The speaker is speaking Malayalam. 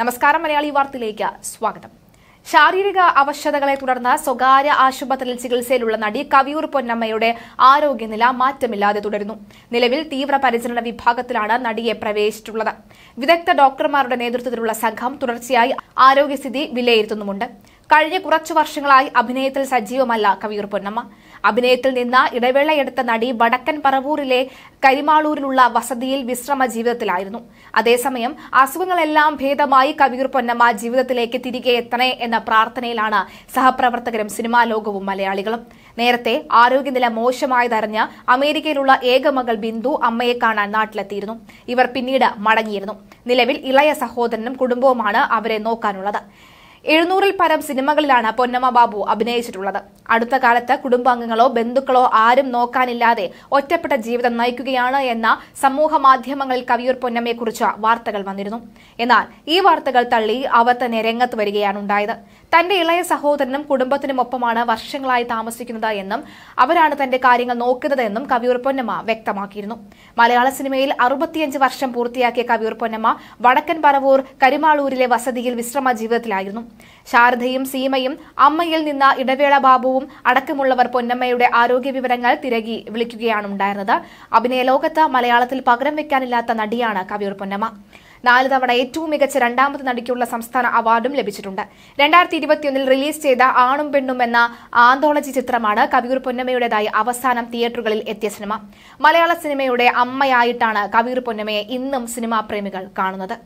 നമസ്കാരം മലയാളി വാർത്തയിലേക്ക് സ്വാഗതം ശാരീരിക അവശതകളെ തുടർന്ന് സ്വകാര്യ ആശുപത്രിയിൽ ചികിത്സയിലുള്ള നടി കവിയൂർ പൊന്നമ്മയുടെ ആരോഗ്യനില മാറ്റമില്ലാതെ തുടരുന്നു നിലവിൽ തീവ്ര പരിചരണ വിഭാഗത്തിലാണ് നടിയെ പ്രവേശിച്ചിട്ടുള്ളത് വിദഗ്ധ ഡോക്ടർമാരുടെ നേതൃത്വത്തിലുള്ള സംഘം തുടർച്ചയായി ആരോഗ്യസ്ഥിതി വിലയിരുത്തുന്നുമുണ്ട് കഴിഞ്ഞ കുറച്ചു വർഷങ്ങളായി അഭിനയത്തിൽ സജീവമല്ല കവിയൂർ പൊന്നമ്മ അഭിനയത്തിൽ നിന്ന് ഇടവേളയെടുത്ത നടി വടക്കൻ പറവൂരിലെ കരിമാളൂരിലുള്ള വസതിയിൽ വിശ്രമ ജീവിതത്തിലായിരുന്നു അതേസമയം അസുഖങ്ങളെല്ലാം ഭേദമായി കവിയൂർ പൊന്നമ്മ ജീവിതത്തിലേക്ക് തിരികെ എത്തണേ എന്ന പ്രാർത്ഥനയിലാണ് സഹപ്രവർത്തകരും സിനിമാ ലോകവും മലയാളികളും നേരത്തെ ആരോഗ്യനില മോശമായതറിഞ്ഞ് അമേരിക്കയിലുള്ള ഏകമകൾ ബിന്ദു അമ്മയെ കാണാൻ നാട്ടിലെത്തിയിരുന്നു ഇവർ പിന്നീട് മടങ്ങിയിരുന്നു നിലവിൽ ഇളയ സഹോദരനും കുടുംബവുമാണ് അവരെ നോക്കാനുള്ളത് എഴുന്നൂറിൽ പരം സിനിമകളിലാണ് പൊന്നമ്മ ബാബു അഭിനയിച്ചിട്ടുള്ളത് അടുത്ത കാലത്ത് കുടുംബാംഗങ്ങളോ ബന്ധുക്കളോ ആരും നോക്കാനില്ലാതെ ഒറ്റപ്പെട്ട ജീവിതം നയിക്കുകയാണ് എന്ന സമൂഹ മാധ്യമങ്ങളിൽ കവിയൂർ പൊന്നമ്മയെക്കുറിച്ച് വാർത്തകൾ വന്നിരുന്നു എന്നാൽ ഈ വാർത്തകൾ തള്ളി അവർ തന്നെ രംഗത്ത് വരികയാണ് ഉണ്ടായത് തന്റെ ഇളയ സഹോദരനും കുടുംബത്തിനുമൊപ്പമാണ് വർഷങ്ങളായി താമസിക്കുന്നത് എന്നും അവരാണ് തന്റെ കാര്യങ്ങൾ നോക്കുന്നത് എന്നും കവിയൂർ പൊന്നമ്മ വ്യക്തമാക്കിയിരുന്നു മലയാള സിനിമയിൽ അറുപത്തിയഞ്ച് വർഷം പൂർത്തിയാക്കിയ കവിയൂർ പൊന്നമ്മ വടക്കൻ പറവൂർ കരുമാളൂരിലെ വസതിയിൽ വിശ്രമ ജീവിതത്തിലായിരുന്നു ശാരദയും സീമയും അമ്മയിൽ നിന്ന് ഇടവേള ബാബുവും സംഘവും അടക്കമുള്ളവർ പൊന്നമ്മയുടെ ആരോഗ്യ വിവരങ്ങൾ തിരകി വിളിക്കുകയാണുണ്ടായിരുന്നത് അഭിനയ ലോകത്ത് മലയാളത്തിൽ പകരം വെക്കാനില്ലാത്ത നടിയാണ് കവിയൂർ പൊന്നമ്മ നാല് തവണ ഏറ്റവും മികച്ച രണ്ടാമത് നടിക്കുള്ള സംസ്ഥാന അവാർഡും ലഭിച്ചിട്ടുണ്ട് രണ്ടായിരത്തി ഇരുപത്തിയൊന്നിൽ റിലീസ് ചെയ്ത ആണും പെണ്ണും എന്ന ആന്തോളജി ചിത്രമാണ് കവിയൂർ പൊന്നമ്മയുടേതായി അവസാനം തിയേറ്ററുകളിൽ എത്തിയ സിനിമ മലയാള സിനിമയുടെ അമ്മയായിട്ടാണ് കവിയൂർ പൊന്നമ്മയെ ഇന്നും സിനിമാ പ്രേമികൾ കാണുന്നത്